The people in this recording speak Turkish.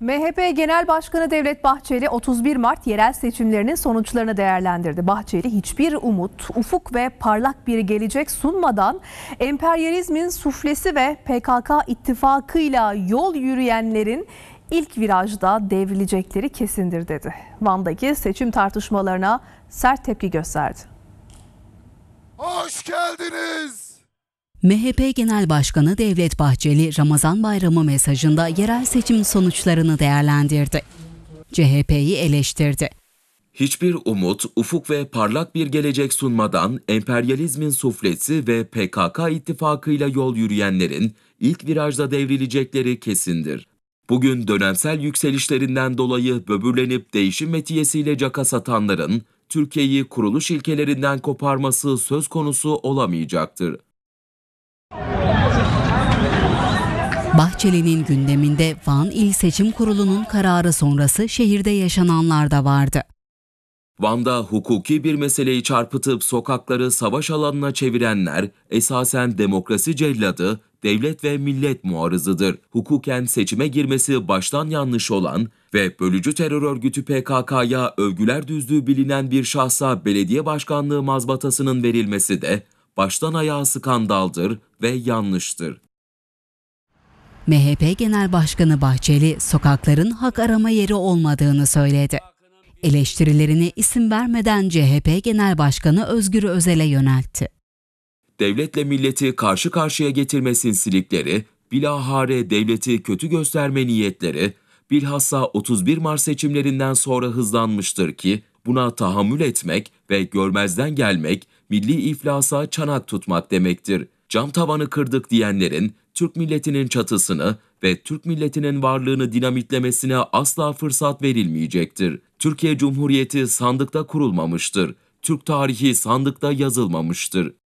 MHP Genel Başkanı Devlet Bahçeli 31 Mart yerel seçimlerinin sonuçlarını değerlendirdi. Bahçeli hiçbir umut, ufuk ve parlak bir gelecek sunmadan emperyalizmin suflesi ve PKK ittifakıyla yol yürüyenlerin ilk virajda devrilecekleri kesindir dedi. Van'daki seçim tartışmalarına sert tepki gösterdi. Hoş geldiniz. MHP Genel Başkanı Devlet Bahçeli Ramazan Bayramı mesajında yerel seçim sonuçlarını değerlendirdi. CHP'yi eleştirdi. Hiçbir umut, ufuk ve parlak bir gelecek sunmadan emperyalizmin suflesi ve PKK ittifakıyla yol yürüyenlerin ilk virajda devrilecekleri kesindir. Bugün dönemsel yükselişlerinden dolayı böbürlenip değişim metiyesiyle caka satanların Türkiye'yi kuruluş ilkelerinden koparması söz konusu olamayacaktır. Bahçeli'nin gündeminde Van İl Seçim Kurulu'nun kararı sonrası şehirde yaşananlar da vardı. Van'da hukuki bir meseleyi çarpıtıp sokakları savaş alanına çevirenler esasen demokrasi celladı, devlet ve millet muarızıdır. Hukuken seçime girmesi baştan yanlış olan ve bölücü terör örgütü PKK'ya övgüler düzdüğü bilinen bir şahsa belediye başkanlığı mazbatasının verilmesi de baştan ayağa skandaldır ve yanlıştır. MHP Genel Başkanı Bahçeli sokakların hak arama yeri olmadığını söyledi. Eleştirilerini isim vermeden CHP Genel Başkanı Özgür Özel'e yöneltti. Devletle milleti karşı karşıya getirmesin silikleri, bilahare devleti kötü gösterme niyetleri, bilhassa 31 Mart seçimlerinden sonra hızlanmıştır ki buna tahammül etmek ve görmezden gelmek milli iflasa çanak tutmak demektir. Cam tavanı kırdık diyenlerin Türk milletinin çatısını ve Türk milletinin varlığını dinamitlemesine asla fırsat verilmeyecektir. Türkiye Cumhuriyeti sandıkta kurulmamıştır. Türk tarihi sandıkta yazılmamıştır.